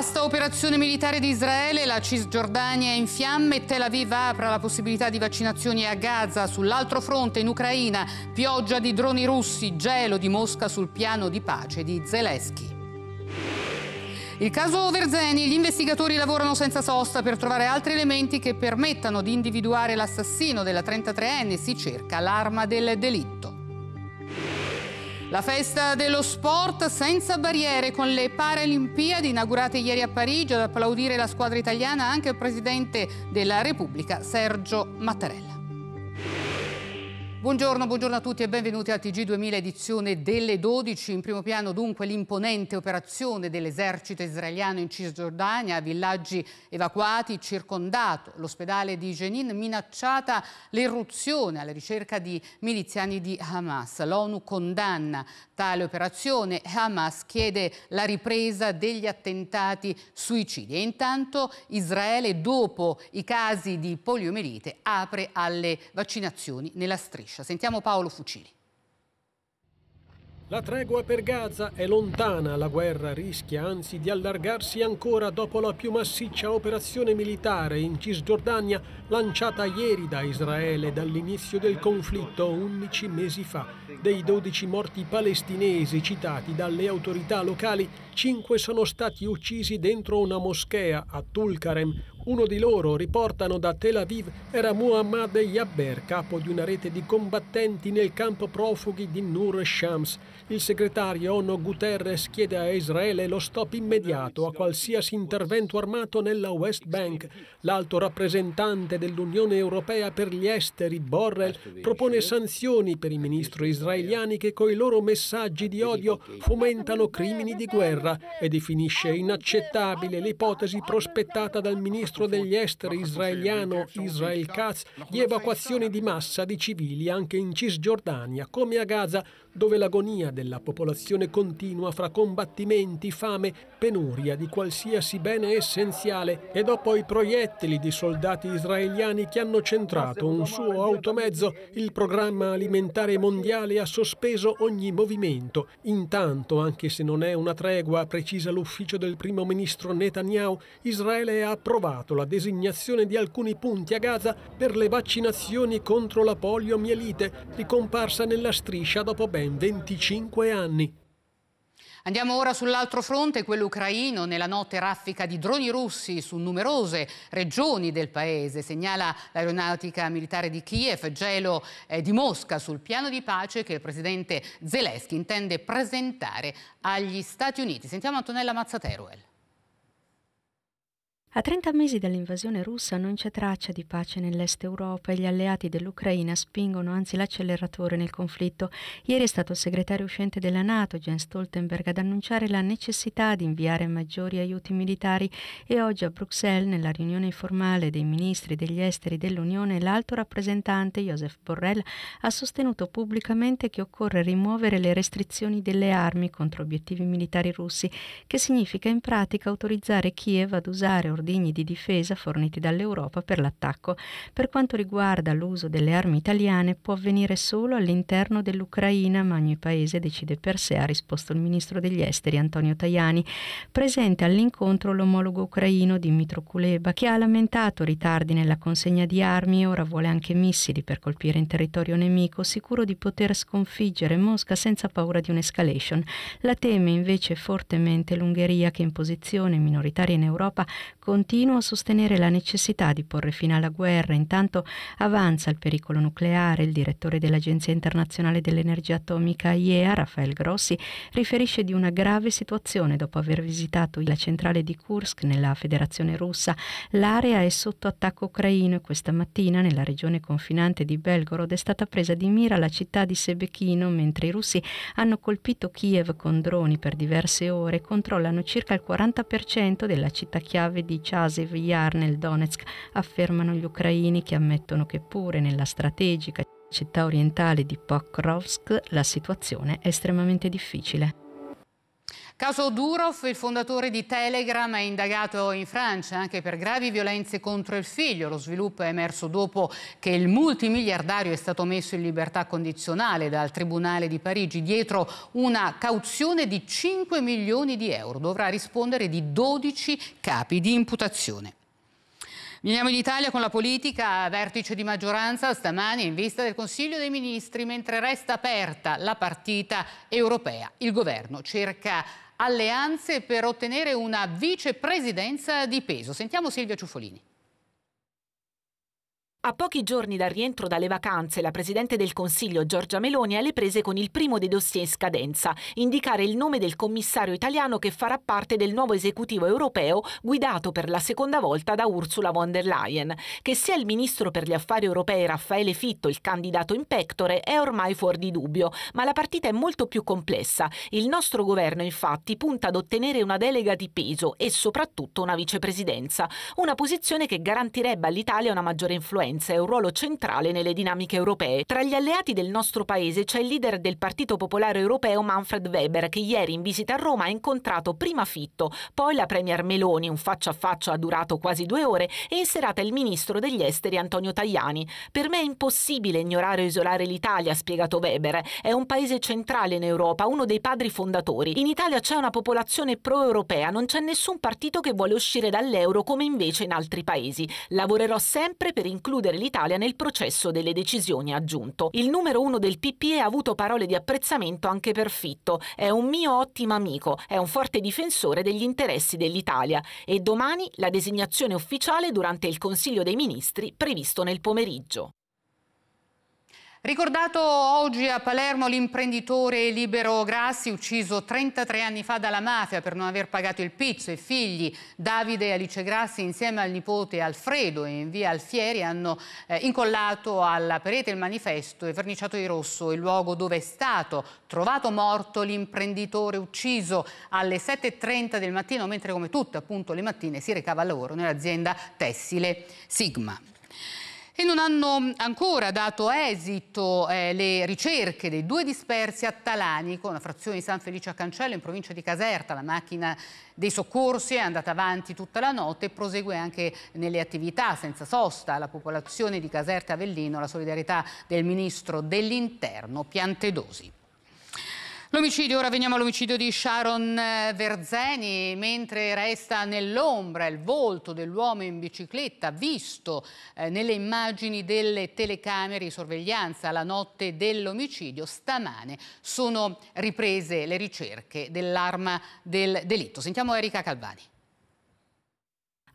Vasta operazione militare di Israele, la Cisgiordania è in fiamme, Tel Aviv apre la possibilità di vaccinazioni a Gaza, sull'altro fronte in Ucraina, pioggia di droni russi, gelo di Mosca sul piano di pace di Zelensky. Il caso Verzeni, gli investigatori lavorano senza sosta per trovare altri elementi che permettano di individuare l'assassino della 33enne, si cerca l'arma del delitto. La festa dello sport senza barriere con le Paralimpiadi inaugurate ieri a Parigi ad applaudire la squadra italiana anche il Presidente della Repubblica Sergio Mattarella. Buongiorno, buongiorno, a tutti e benvenuti al TG2000 edizione delle 12. In primo piano dunque l'imponente operazione dell'esercito israeliano in Cisgiordania, villaggi evacuati, circondato l'ospedale di Jenin, minacciata l'irruzione alla ricerca di miliziani di Hamas. L'ONU condanna tale operazione, Hamas chiede la ripresa degli attentati suicidi e intanto Israele dopo i casi di poliomielite apre alle vaccinazioni nella striscia striscia. Sentiamo Paolo Fucili. La tregua per Gaza è lontana, la guerra rischia anzi di allargarsi ancora dopo la più massiccia operazione militare in Cisgiordania lanciata ieri da Israele dall'inizio del conflitto 11 mesi fa. Dei 12 morti palestinesi citati dalle autorità locali, 5 sono stati uccisi dentro una moschea a Tulkarem, uno di loro, riportano da Tel Aviv, era Muhammad Yabber, capo di una rete di combattenti nel campo profughi di Nur Shams. Il segretario ONU Guterres chiede a Israele lo stop immediato a qualsiasi intervento armato nella West Bank. L'alto rappresentante dell'Unione Europea per gli esteri, Borrell, propone sanzioni per i ministri israeliani che coi loro messaggi di odio fomentano crimini di guerra e definisce inaccettabile l'ipotesi prospettata dal ministro ministro degli esteri israeliano Israel Katz di evacuazioni di massa di civili anche in Cisgiordania, come a Gaza, dove l'agonia della popolazione continua fra combattimenti, fame, penuria di qualsiasi bene essenziale e dopo i proiettili di soldati israeliani che hanno centrato un suo automezzo, il programma alimentare mondiale ha sospeso ogni movimento. Intanto, anche se non è una tregua, precisa l'ufficio del primo ministro Netanyahu, Israele ha approvato approvato la designazione di alcuni punti a Gaza per le vaccinazioni contro la poliomielite, ricomparsa nella striscia dopo ben 25 anni. Andiamo ora sull'altro fronte, quello ucraino. Nella notte raffica di droni russi su numerose regioni del paese. Segnala l'aeronautica militare di Kiev, gelo eh, di Mosca sul piano di pace che il presidente Zelensky intende presentare agli Stati Uniti. Sentiamo Antonella Mazzateruel. A 30 mesi dall'invasione russa non c'è traccia di pace nell'est Europa e gli alleati dell'Ucraina spingono anzi l'acceleratore nel conflitto. Ieri è stato il segretario uscente della Nato, Jens Stoltenberg, ad annunciare la necessità di inviare maggiori aiuti militari e oggi a Bruxelles, nella riunione informale dei ministri degli esteri dell'Unione, l'alto rappresentante Josef Borrell ha sostenuto pubblicamente che occorre rimuovere le restrizioni delle armi contro obiettivi militari russi, che significa in pratica autorizzare Kiev ad usare ordigni di difesa forniti dall'Europa per l'attacco. Per quanto riguarda l'uso delle armi italiane, può avvenire solo all'interno dell'Ucraina, ma ogni paese decide per sé, ha risposto il ministro degli esteri Antonio Tajani. Presente all'incontro l'omologo ucraino Dimitro Kuleba, che ha lamentato ritardi nella consegna di armi e ora vuole anche missili per colpire in territorio nemico, sicuro di poter sconfiggere Mosca senza paura di un'escalation. La teme invece fortemente l'Ungheria, che in posizione minoritaria in Europa con continua a sostenere la necessità di porre fine alla guerra, intanto avanza il pericolo nucleare. Il direttore dell'Agenzia internazionale dell'energia atomica IEA, Rafael Grossi, riferisce di una grave situazione dopo aver visitato la centrale di Kursk nella Federazione russa. L'area è sotto attacco ucraino e questa mattina nella regione confinante di Belgorod è stata presa di mira la città di Sebechino mentre i russi hanno colpito Kiev con droni per diverse ore e controllano circa il 40% della città chiave di Chasiv Yar nel Donetsk, affermano gli ucraini che ammettono che pure nella strategica città orientale di Pokrovsk la situazione è estremamente difficile. Caso Durov, il fondatore di Telegram, è indagato in Francia anche per gravi violenze contro il figlio. Lo sviluppo è emerso dopo che il multimiliardario è stato messo in libertà condizionale dal Tribunale di Parigi dietro una cauzione di 5 milioni di euro. Dovrà rispondere di 12 capi di imputazione. Veniamo in Italia con la politica, vertice di maggioranza stamani in vista del Consiglio dei Ministri, mentre resta aperta la partita europea. Il governo cerca alleanze per ottenere una vicepresidenza di peso. Sentiamo Silvia Ciuffolini. A pochi giorni dal rientro dalle vacanze, la Presidente del Consiglio Giorgia Meloni ha le prese con il primo dei dossier in scadenza, indicare il nome del commissario italiano che farà parte del nuovo esecutivo europeo guidato per la seconda volta da Ursula von der Leyen. Che sia il ministro per gli affari europei Raffaele Fitto il candidato in pectore è ormai fuori di dubbio, ma la partita è molto più complessa. Il nostro governo infatti punta ad ottenere una delega di peso e soprattutto una vicepresidenza, una posizione che garantirebbe all'Italia una maggiore influenza influenza e un ruolo centrale nelle dinamiche europee. Tra gli alleati del nostro paese c'è il leader del Partito Popolare Europeo Manfred Weber che ieri in visita a Roma ha incontrato prima Fitto, poi la Premier Meloni, un faccia a faccia durato quasi due ore, e in serata il ministro degli esteri Antonio Tajani. Per me è impossibile ignorare o isolare l'Italia, ha spiegato Weber. È un paese centrale in Europa, uno dei padri fondatori. In Italia c'è una popolazione pro-europea, non c'è nessun partito che vuole uscire dall'euro come invece in altri paesi. Lavorerò sempre per includere includere l'Italia nel processo delle decisioni, ha aggiunto. Il numero uno del PPE ha avuto parole di apprezzamento anche per Fitto. È un mio ottimo amico, è un forte difensore degli interessi dell'Italia e domani la designazione ufficiale durante il Consiglio dei Ministri previsto nel pomeriggio. Ricordato oggi a Palermo l'imprenditore Libero Grassi, ucciso 33 anni fa dalla mafia per non aver pagato il pizzo. I figli Davide e Alice Grassi insieme al nipote Alfredo in via Alfieri hanno eh, incollato alla parete il manifesto e verniciato di rosso il luogo dove è stato trovato morto l'imprenditore ucciso alle 7.30 del mattino, mentre come tutte appunto le mattine si recava al lavoro nell'azienda tessile Sigma e non hanno ancora dato esito eh, le ricerche dei due dispersi a Talanico, una frazione di San Felice a Cancello in provincia di Caserta. La macchina dei soccorsi è andata avanti tutta la notte e prosegue anche nelle attività senza sosta alla popolazione di Caserta Avellino, la solidarietà del ministro dell'Interno Piantedosi. L'omicidio, ora veniamo all'omicidio di Sharon eh, Verzeni, mentre resta nell'ombra il volto dell'uomo in bicicletta visto eh, nelle immagini delle telecamere di sorveglianza la notte dell'omicidio, stamane sono riprese le ricerche dell'arma del delitto. Sentiamo Erika Calvani.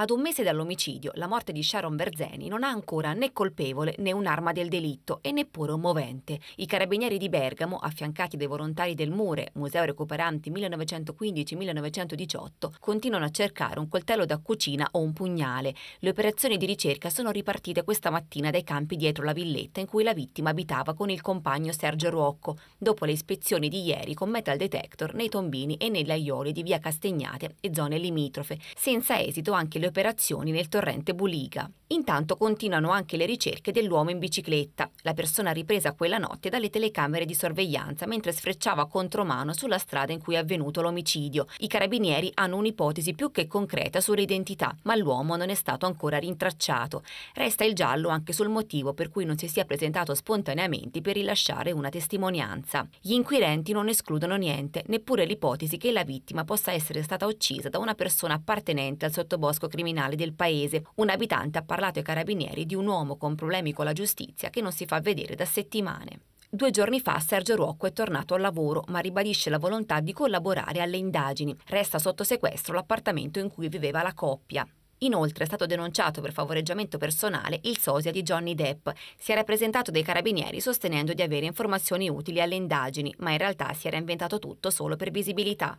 Ad un mese dall'omicidio, la morte di Sharon Berzeni non ha ancora né colpevole né un'arma del delitto e neppure un movente. I carabinieri di Bergamo, affiancati dai volontari del Mure, Museo Recuperanti 1915-1918, continuano a cercare un coltello da cucina o un pugnale. Le operazioni di ricerca sono ripartite questa mattina dai campi dietro la villetta in cui la vittima abitava con il compagno Sergio Ruocco, dopo le ispezioni di ieri con metal detector nei tombini e negli aioli di via Castegnate e zone limitrofe, senza esito anche le operazioni nel torrente Buliga. Intanto continuano anche le ricerche dell'uomo in bicicletta, la persona ripresa quella notte dalle telecamere di sorveglianza mentre sfrecciava contromano sulla strada in cui è avvenuto l'omicidio. I carabinieri hanno un'ipotesi più che concreta sull'identità, ma l'uomo non è stato ancora rintracciato. Resta il giallo anche sul motivo per cui non si sia presentato spontaneamente per rilasciare una testimonianza. Gli inquirenti non escludono niente, neppure l'ipotesi che la vittima possa essere stata uccisa da una persona appartenente al sottobosco criminale criminali del paese. Un abitante ha parlato ai carabinieri di un uomo con problemi con la giustizia che non si fa vedere da settimane. Due giorni fa Sergio Ruocco è tornato al lavoro, ma ribadisce la volontà di collaborare alle indagini. Resta sotto sequestro l'appartamento in cui viveva la coppia. Inoltre è stato denunciato per favoreggiamento personale il sosia di Johnny Depp. Si era presentato dai carabinieri sostenendo di avere informazioni utili alle indagini, ma in realtà si era inventato tutto solo per visibilità.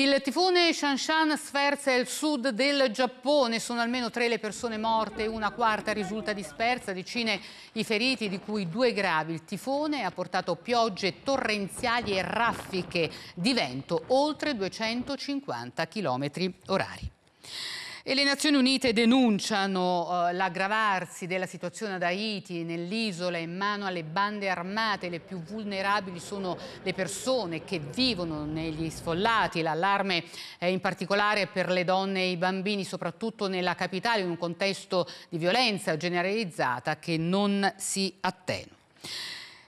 Il tifone Shanshan sferza il sud del Giappone, sono almeno tre le persone morte, una quarta risulta dispersa, decine i feriti di cui due gravi. Il tifone ha portato piogge torrenziali e raffiche di vento oltre 250 km orari. E le Nazioni Unite denunciano eh, l'aggravarsi della situazione ad Haiti, nell'isola in mano alle bande armate, le più vulnerabili sono le persone che vivono negli sfollati, l'allarme è in particolare per le donne e i bambini, soprattutto nella capitale, in un contesto di violenza generalizzata che non si attenua.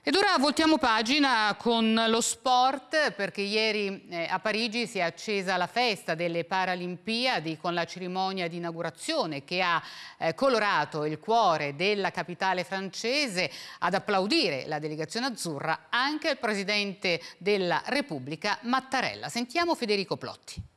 Ed ora voltiamo pagina con lo sport perché ieri eh, a Parigi si è accesa la festa delle Paralimpiadi con la cerimonia di inaugurazione che ha eh, colorato il cuore della capitale francese ad applaudire la delegazione azzurra anche il presidente della Repubblica Mattarella. Sentiamo Federico Plotti.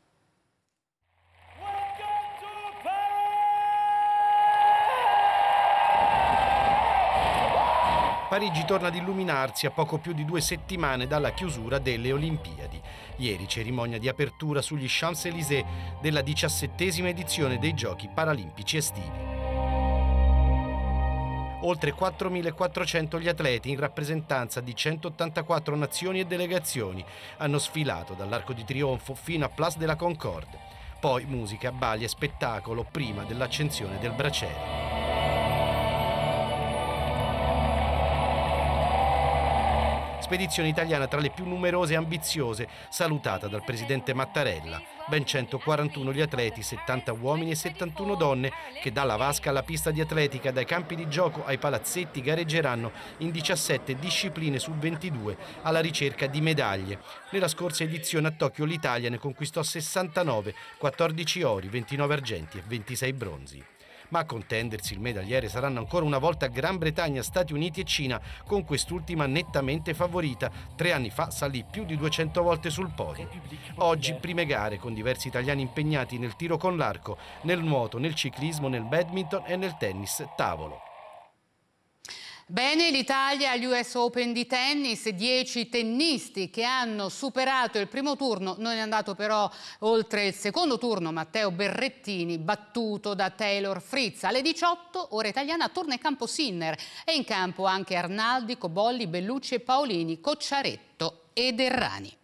Parigi torna ad illuminarsi a poco più di due settimane dalla chiusura delle Olimpiadi. Ieri cerimonia di apertura sugli Champs-Élysées della diciassettesima edizione dei Giochi Paralimpici estivi oltre 4.400 gli atleti in rappresentanza di 184 nazioni e delegazioni hanno sfilato dall'Arco di Trionfo fino a Place de la Concorde. Poi musica, bali e spettacolo prima dell'accensione del braciere. spedizione italiana tra le più numerose e ambiziose, salutata dal presidente Mattarella. Ben 141 gli atleti, 70 uomini e 71 donne, che dalla vasca alla pista di atletica, dai campi di gioco ai palazzetti, gareggeranno in 17 discipline su 22 alla ricerca di medaglie. Nella scorsa edizione a Tokyo l'Italia ne conquistò 69, 14 ori, 29 argenti e 26 bronzi ma a contendersi il medagliere saranno ancora una volta Gran Bretagna, Stati Uniti e Cina, con quest'ultima nettamente favorita. Tre anni fa salì più di 200 volte sul podio. Oggi prime gare con diversi italiani impegnati nel tiro con l'arco, nel nuoto, nel ciclismo, nel badminton e nel tennis tavolo. Bene l'Italia agli US Open di tennis, 10 tennisti che hanno superato il primo turno, non è andato però oltre il secondo turno, Matteo Berrettini battuto da Taylor Fritz. Alle 18 ora italiana torna in campo Sinner e in campo anche Arnaldi, Cobolli, Bellucci e Paolini, Cocciaretto ed Errani.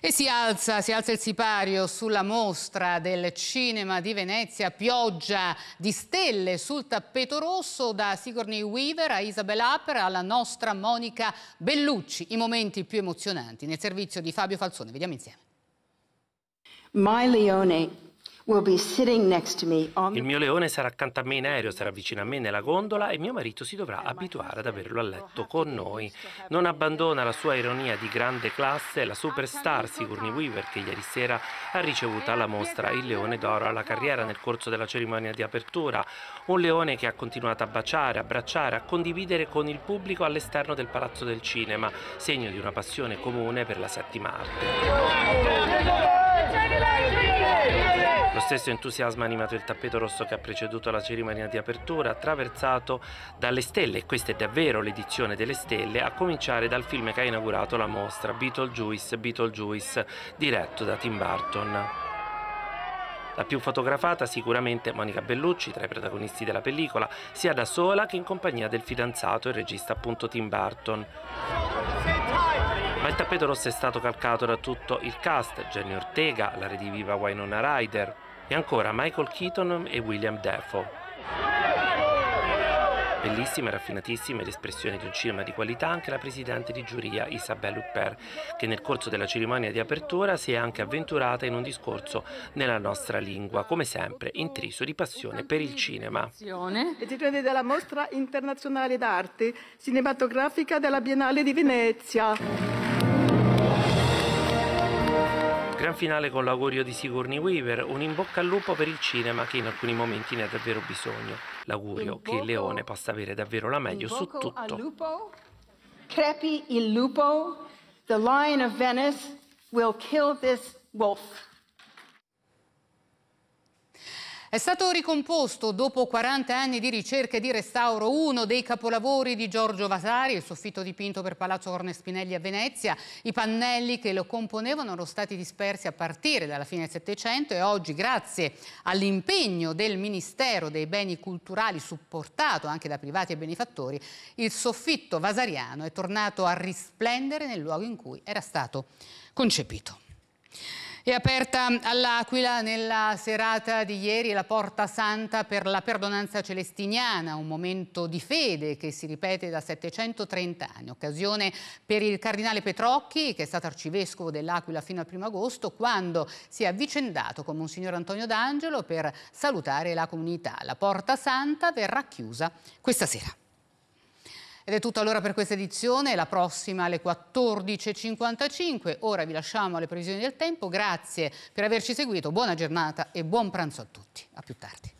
E si alza, si alza, il sipario sulla mostra del cinema di Venezia, pioggia di stelle sul tappeto rosso da Sigourney Weaver a Isabel Aper alla nostra Monica Bellucci. I momenti più emozionanti nel servizio di Fabio Falzone. Vediamo insieme. My Leone il mio leone sarà accanto a me in aereo, sarà vicino a me nella gondola e mio marito si dovrà abituare ad averlo a letto con noi. Non abbandona la sua ironia di grande classe la superstar Sigourney Weaver che ieri sera ha ricevuto alla mostra il leone d'oro alla carriera nel corso della cerimonia di apertura. Un leone che ha continuato a baciare, abbracciare, a condividere con il pubblico all'esterno del Palazzo del Cinema, segno di una passione comune per la settima arte. Lo stesso entusiasmo ha animato il tappeto rosso che ha preceduto la cerimonia di apertura, attraversato dalle stelle, e questa è davvero l'edizione delle stelle, a cominciare dal film che ha inaugurato la mostra Beetlejuice, Beetlejuice, diretto da Tim Burton. La più fotografata sicuramente Monica Bellucci, tra i protagonisti della pellicola, sia da sola che in compagnia del fidanzato e regista appunto Tim Burton. Ma il tappeto rosso è stato calcato da tutto il cast, Jenny Ortega, la rediviva Winona Ryder, e ancora Michael Keaton e William Dafoe. Bellissime, raffinatissime l'espressione di un cinema di qualità anche la presidente di giuria Isabelle Huppert, che nel corso della cerimonia di apertura si è anche avventurata in un discorso nella nostra lingua, come sempre intriso di passione per il cinema. Presidente della Mostra Internazionale d'Arte Cinematografica della Biennale di Venezia. gran finale con l'augurio di Sigourney Weaver, un in bocca al lupo per il cinema che in alcuni momenti ne ha davvero bisogno. L'augurio che il leone possa avere davvero la meglio su tutto. lupo, crepi il lupo, the lion of Venice will kill this wolf. È stato ricomposto dopo 40 anni di ricerca e di restauro uno dei capolavori di Giorgio Vasari, il soffitto dipinto per Palazzo Orne Spinelli a Venezia. I pannelli che lo componevano erano stati dispersi a partire dalla fine del Settecento e oggi, grazie all'impegno del Ministero dei Beni Culturali, supportato anche da privati e benefattori, il soffitto vasariano è tornato a risplendere nel luogo in cui era stato concepito. È aperta all'Aquila nella serata di ieri la Porta Santa per la perdonanza celestiniana, un momento di fede che si ripete da 730 anni, occasione per il cardinale Petrocchi, che è stato arcivescovo dell'Aquila fino al primo agosto, quando si è avvicendato con Monsignor Antonio D'Angelo per salutare la comunità. La Porta Santa verrà chiusa questa sera. Ed è tutto allora per questa edizione, la prossima alle 14.55. Ora vi lasciamo alle previsioni del tempo. Grazie per averci seguito, buona giornata e buon pranzo a tutti. A più tardi.